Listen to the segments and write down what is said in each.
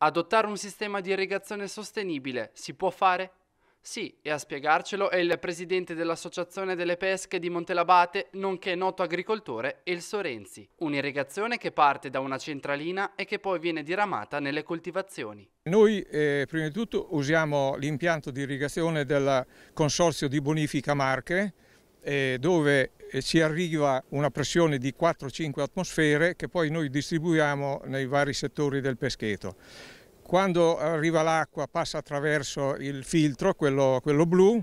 Adottare un sistema di irrigazione sostenibile si può fare? Sì, e a spiegarcelo è il presidente dell'Associazione delle Pesche di Montelabate, nonché noto agricoltore El Sorenzi. Un'irrigazione che parte da una centralina e che poi viene diramata nelle coltivazioni. Noi eh, prima di tutto usiamo l'impianto di irrigazione del Consorzio di Bonifica Marche, eh, dove ci arriva una pressione di 4-5 atmosfere che poi noi distribuiamo nei vari settori del pescheto. Quando arriva l'acqua passa attraverso il filtro, quello, quello blu,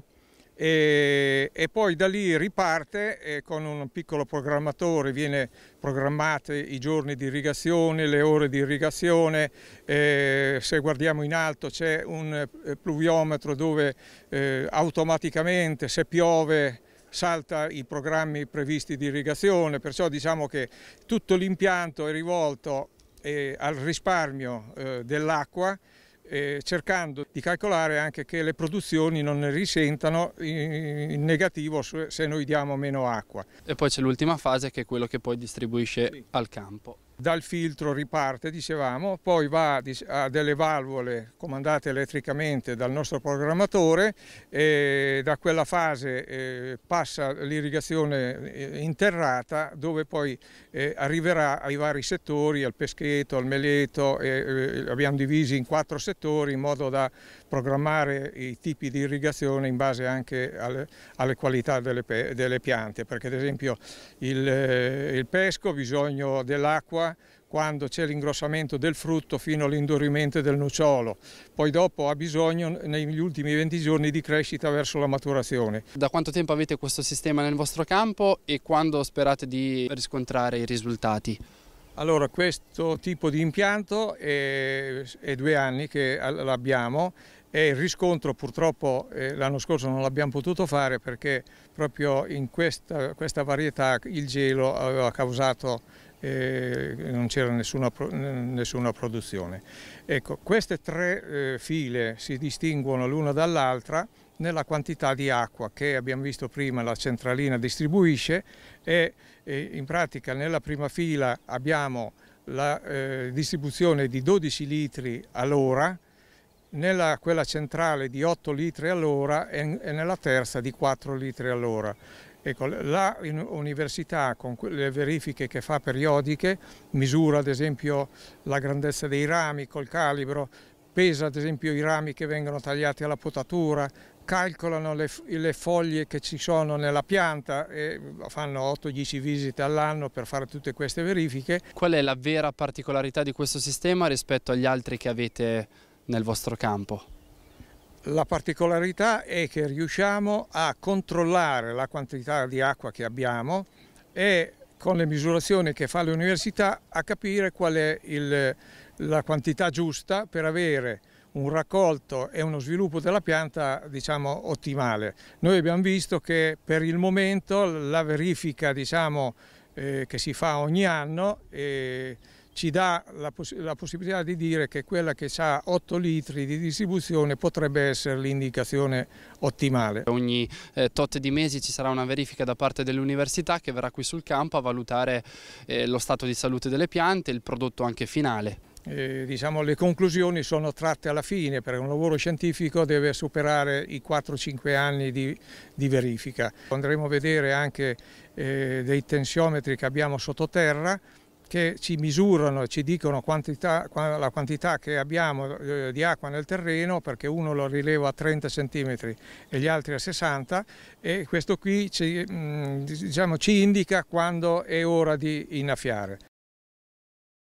e, e, poi da lì riparte con un piccolo programmatore viene programmate i giorni di irrigazione, le ore di irrigazione, eh, se guardiamo in alto c'è un eh, pluviometro dove eh, automaticamente se piove salta i programmi previsti di irrigazione, perciò diciamo che tutto l'impianto è rivolto eh, al risparmio eh, dell'acqua eh, cercando di calcolare anche che le produzioni non ne risentano in, in negativo se noi diamo meno acqua. E poi c'è l'ultima fase che è quello che poi distribuisce sì. al campo dal filtro riparte, dicevamo, poi va a delle valvole comandate elettricamente dal nostro programmatore e da quella fase eh, passa l'irrigazione eh, interrata dove poi eh, arriverà ai vari settori, al pescheto, al meleto, abbiamo divisi in quattro settori in modo da programmare i tipi di irrigazione in base anche alle, alle qualità delle, delle, piante, perché ad esempio il, eh, il pesco ha bisogno dell'acqua quando c'è l'ingrossamento del frutto fino all'indurimento del nocciolo, poi dopo ha bisogno negli ultimi 20 giorni di crescita verso la maturazione. Da quanto tempo avete questo sistema nel vostro campo e quando sperate di riscontrare i risultati? Allora, questo tipo di impianto è, è due anni che l'abbiamo e il riscontro purtroppo eh, l'anno scorso non l'abbiamo potuto fare perché proprio in questa, questa varietà il gelo aveva causato eh, non c'era nessuna, nessuna, produzione. Ecco, queste tre eh, file si distinguono l'una dall'altra nella quantità di acqua che abbiamo visto prima la centralina distribuisce e, in pratica nella prima fila abbiamo la eh, distribuzione di 12 litri all'ora, nella quella centrale di 8 litri all'ora e, e, nella terza di 4 litri all'ora. Ecco, la università con le verifiche che fa periodiche misura ad esempio la grandezza dei rami col calibro, pesa ad esempio i rami che vengono tagliati alla potatura, calcolano le, le, foglie che ci sono nella pianta e fanno 8-10 visite all'anno per fare tutte queste verifiche. Qual è la vera particolarità di questo sistema rispetto agli altri che avete nel vostro campo? La particolarità è che riusciamo a controllare la quantità di acqua che abbiamo e con le misurazioni che fa l'università a capire qual è il, la quantità giusta per avere un raccolto e uno sviluppo della pianta diciamo, ottimale. Noi abbiamo visto che per il momento la verifica diciamo, eh, che si fa ogni anno eh, ci dà la, poss la, possibilità di dire che quella che ha 8 litri di distribuzione potrebbe essere l'indicazione ottimale. Ogni eh, tot di mesi ci sarà una verifica da parte dell'università che verrà qui sul campo a valutare eh, lo stato di salute delle piante e il prodotto anche finale eh, diciamo, le conclusioni sono tratte alla fine, perché un lavoro scientifico deve superare i 4-5 anni di, di, verifica. Andremo a vedere anche eh, dei tensiometri che abbiamo sottoterra che ci misurano, e ci dicono quantità, la quantità che abbiamo eh, di acqua nel terreno perché uno lo rileva a 30 cm e gli altri a 60 e questo qui ci, mm, diciamo, ci indica quando è ora di innaffiare.